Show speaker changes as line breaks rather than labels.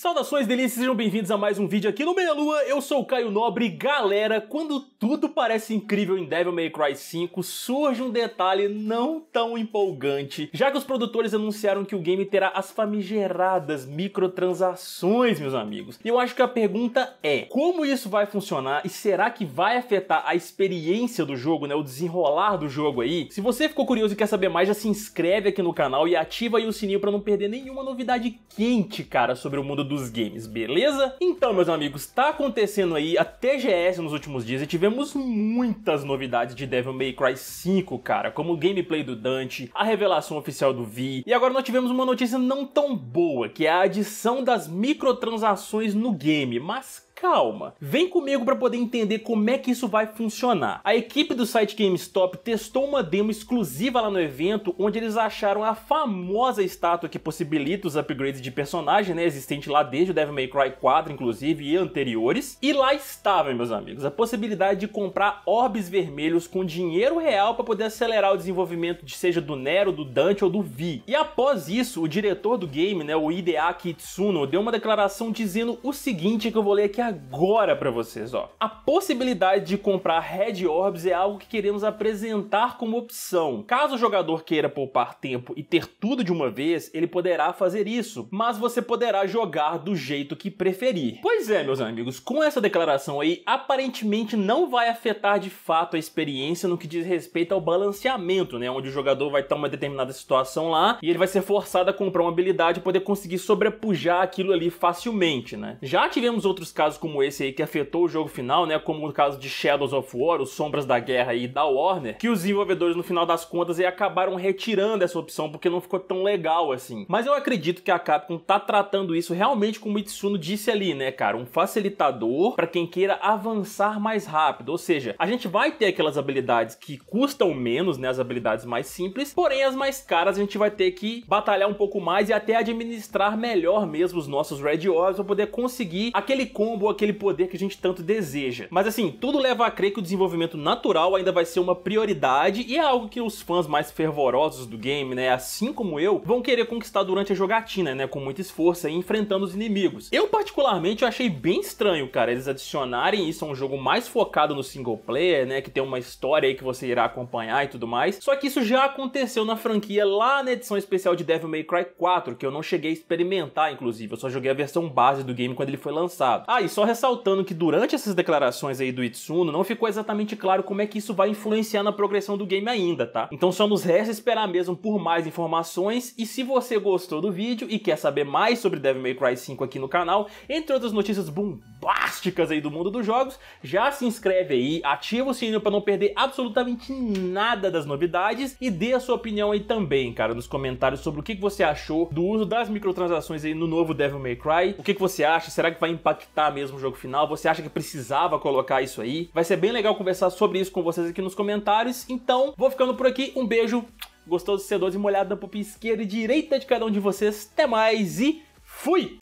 Saudações delícias, sejam bem-vindos a mais um vídeo aqui no Meia Lua, eu sou o Caio Nobre. Galera, quando tudo parece incrível em Devil May Cry 5, surge um detalhe não tão empolgante, já que os produtores anunciaram que o game terá as famigeradas microtransações, meus amigos. E eu acho que a pergunta é, como isso vai funcionar e será que vai afetar a experiência do jogo, né, o desenrolar do jogo aí? Se você ficou curioso e quer saber mais, já se inscreve aqui no canal e ativa aí o sininho para não perder nenhuma novidade quente, cara, sobre o mundo dos games, beleza? Então, meus amigos, tá acontecendo aí a TGS nos últimos dias e tivemos muitas novidades de Devil May Cry 5, cara, como o gameplay do Dante, a revelação oficial do Vi, e agora nós tivemos uma notícia não tão boa, que é a adição das microtransações no game, mas calma. Vem comigo para poder entender como é que isso vai funcionar. A equipe do site GameStop testou uma demo exclusiva lá no evento, onde eles acharam a famosa estátua que possibilita os upgrades de personagem, né, existente lá desde o Devil May Cry 4, inclusive, e anteriores. E lá estava, meus amigos, a possibilidade de comprar orbes vermelhos com dinheiro real para poder acelerar o desenvolvimento de seja do Nero, do Dante ou do Vi. E após isso, o diretor do game, né, o Hideo Kitsuno, deu uma declaração dizendo o seguinte que eu vou ler aqui agora para vocês, ó. A possibilidade de comprar Red Orbs é algo que queremos apresentar como opção. Caso o jogador queira poupar tempo e ter tudo de uma vez, ele poderá fazer isso, mas você poderá jogar do jeito que preferir. Pois é, meus amigos, com essa declaração aí, aparentemente não vai afetar de fato a experiência no que diz respeito ao balanceamento, né? Onde o jogador vai estar uma determinada situação lá e ele vai ser forçado a comprar uma habilidade e poder conseguir sobrepujar aquilo ali facilmente, né? Já tivemos outros casos caso como esse aí que afetou o jogo final, né, como o caso de Shadows of War, os Sombras da Guerra e da Warner, que os desenvolvedores no final das contas aí, acabaram retirando essa opção porque não ficou tão legal assim. Mas eu acredito que a Capcom tá tratando isso realmente como o Mitsuno disse ali, né, cara, um facilitador para quem queira avançar mais rápido, ou seja, a gente vai ter aquelas habilidades que custam menos, né, as habilidades mais simples, porém as mais caras a gente vai ter que batalhar um pouco mais e até administrar melhor mesmo os nossos Red Orbs para poder conseguir aquele combo aquele poder que a gente tanto deseja. Mas assim, tudo leva a crer que o desenvolvimento natural ainda vai ser uma prioridade e é algo que os fãs mais fervorosos do game, né, assim como eu, vão querer conquistar durante a jogatina, né, com muito esforço e enfrentando os inimigos. Eu particularmente achei bem estranho, cara, eles adicionarem isso a um jogo mais focado no single player, né, que tem uma história aí que você irá acompanhar e tudo mais. Só que isso já aconteceu na franquia lá na edição especial de Devil May Cry 4, que eu não cheguei a experimentar, inclusive, eu só joguei a versão base do game quando ele foi lançado. Ah, isso só ressaltando que durante essas declarações aí do Itsuno, não ficou exatamente claro como é que isso vai influenciar na progressão do game ainda, tá? Então só nos resta esperar mesmo por mais informações e se você gostou do vídeo e quer saber mais sobre Devil May Cry 5 aqui no canal, entre outras notícias bombásticas aí do mundo dos jogos, já se inscreve aí, ativa o sininho para não perder absolutamente nada das novidades e dê a sua opinião aí também, cara, nos comentários sobre o que você achou do uso das microtransações aí no novo Devil May Cry, o que você acha, será que vai impactar mesmo mesmo jogo final? Você acha que precisava colocar isso aí? Vai ser bem legal conversar sobre isso com vocês aqui nos comentários. Então, vou ficando por aqui. Um beijo gostoso, sedoso e molhado na pupinha esquerda e direita de cada um de vocês. Até mais e fui!